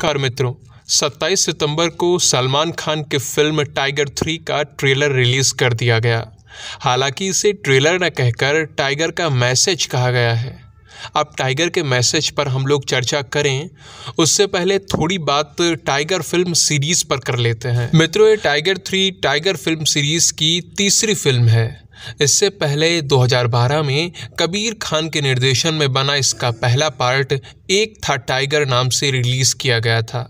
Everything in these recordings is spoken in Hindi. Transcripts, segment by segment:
कार मित्रों 27 सितंबर को सलमान खान की फिल्म टाइगर थ्री का ट्रेलर रिलीज कर दिया गया हालांकि इसे ट्रेलर न कहकर टाइगर का मैसेज कहा गया है अब टाइगर के मैसेज पर हम लोग चर्चा करें उससे पहले थोड़ी बात टाइगर फिल्म सीरीज़ पर कर लेते हैं मित्रों ये Tiger three Tiger film series की तीसरी फिल्म है इससे पहले 2012 में कबीर खान के निर्देशन में बना इसका पहला पार्ट एक था टाइगर नाम से रिलीज़ किया गया था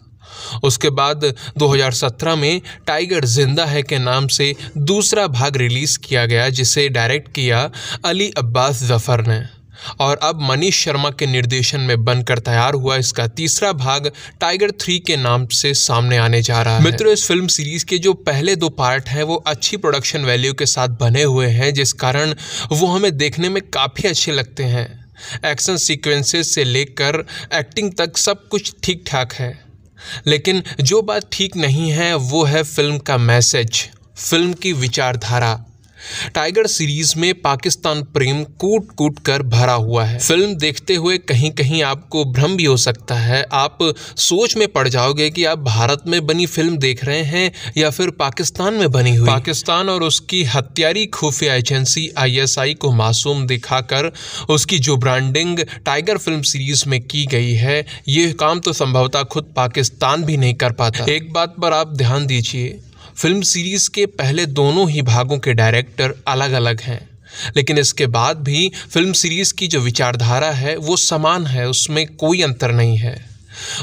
उसके बाद 2017 में टाइगर जिंदा है के नाम से दूसरा भाग रिलीज़ किया गया जिसे डायरेक्ट किया अली अब्बास जफ़र ने और अब मनीष शर्मा के निर्देशन में बनकर तैयार हुआ इसका तीसरा भाग टाइगर थ्री के नाम से सामने आने जा रहा है मित्रों इस फिल्म सीरीज के जो पहले दो पार्ट हैं वो अच्छी प्रोडक्शन वैल्यू के साथ बने हुए हैं जिस कारण वो हमें देखने में काफ़ी अच्छे लगते हैं एक्शन सीक्वेंसेस से लेकर एक्टिंग तक सब कुछ ठीक ठाक है लेकिन जो बात ठीक नहीं है वो है फिल्म का मैसेज फिल्म की विचारधारा टाइगर सीरीज में पाकिस्तान प्रेम कूट कूट कर भरा हुआ है फिल्म देखते हुए कहीं कहीं आपको भ्रम भी हो सकता है आप सोच में पड़ जाओगे कि आप भारत में बनी फिल्म देख रहे हैं या फिर पाकिस्तान में बनी हुई पाकिस्तान और उसकी हत्यारी खुफिया एजेंसी आईएसआई को मासूम दिखाकर उसकी जो ब्रांडिंग टाइगर फिल्म सीरीज में की गई है ये काम तो संभवतः खुद पाकिस्तान भी नहीं कर पाता एक बात पर आप ध्यान दीजिए फिल्म सीरीज के पहले दोनों ही भागों के डायरेक्टर अलग अलग हैं लेकिन इसके बाद भी फिल्म सीरीज की जो विचारधारा है वो समान है उसमें कोई अंतर नहीं है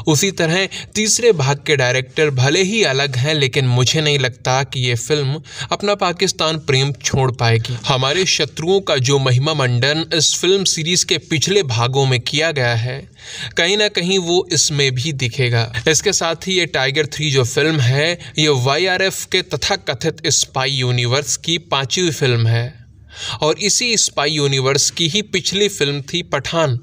उसी तरह तीसरे भाग के डायरेक्टर भले ही अलग हैं लेकिन मुझे नहीं लगता कि ये फिल्म अपना पाकिस्तान प्रेम छोड़ पाएगी हमारे शत्रुओं का जो महिमा मंडन इस फिल्म सीरीज के पिछले भागों में किया गया है कहीं ना कहीं वो इसमें भी दिखेगा इसके साथ ही ये टाइगर थ्री जो फिल्म है ये एफ के तथा कथित स्पाई यूनिवर्स की पांचवी फिल्म है और इसी स्पाई यूनिवर्स की ही पिछली फिल्म थी पठान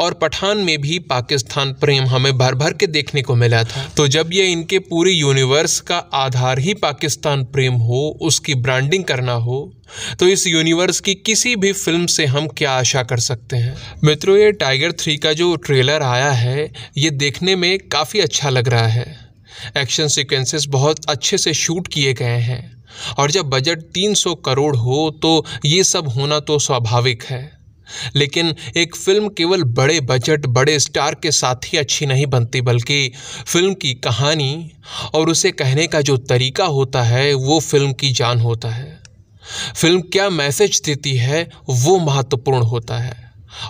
और पठान में भी पाकिस्तान प्रेम हमें भर भर के देखने को मिला था तो जब ये इनके पूरे यूनिवर्स का आधार ही पाकिस्तान प्रेम हो उसकी ब्रांडिंग करना हो तो इस यूनिवर्स की किसी भी फिल्म से हम क्या आशा कर सकते हैं मित्रों ये टाइगर थ्री का जो ट्रेलर आया है ये देखने में काफ़ी अच्छा लग रहा है एक्शन सिक्वेंसेस बहुत अच्छे से शूट किए गए हैं और जब बजट 300 करोड़ हो तो ये सब होना तो स्वाभाविक है लेकिन एक फिल्म केवल बड़े बजट बड़े स्टार के साथ ही अच्छी नहीं बनती बल्कि फिल्म की कहानी और उसे कहने का जो तरीका होता है वो फिल्म की जान होता है फिल्म क्या मैसेज देती है वो महत्वपूर्ण होता है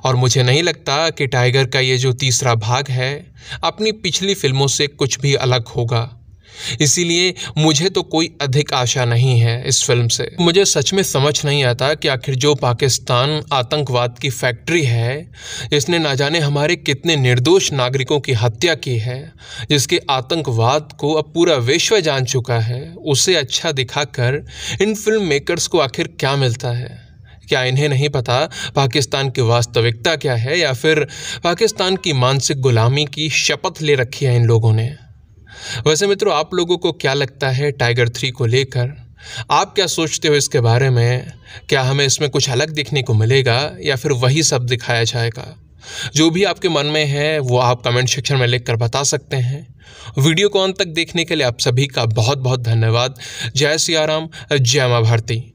और मुझे नहीं लगता कि टाइगर का ये जो तीसरा भाग है अपनी पिछली फिल्मों से कुछ भी अलग होगा इसीलिए मुझे तो कोई अधिक आशा नहीं है इस फिल्म से मुझे सच में समझ नहीं आता कि आखिर जो पाकिस्तान आतंकवाद की फैक्ट्री है जिसने ना जाने हमारे कितने निर्दोष नागरिकों की हत्या की है जिसके आतंकवाद को अब पूरा विश्व जान चुका है उसे अच्छा दिखाकर इन फिल्म मेकर्स को आखिर क्या मिलता है क्या इन्हें नहीं पता पाकिस्तान की वास्तविकता क्या है या फिर पाकिस्तान की मानसिक गुलामी की शपथ ले रखी है इन लोगों ने वैसे मित्रों आप लोगों को क्या लगता है टाइगर थ्री को लेकर आप क्या सोचते हो इसके बारे में क्या हमें इसमें कुछ अलग दिखने को मिलेगा या फिर वही सब दिखाया जाएगा जो भी आपके मन में है वो आप कमेंट सेक्शन में लिख कर बता सकते हैं वीडियो को अंत तक देखने के लिए आप सभी का बहुत बहुत धन्यवाद जय सियाराम जय माँ भारती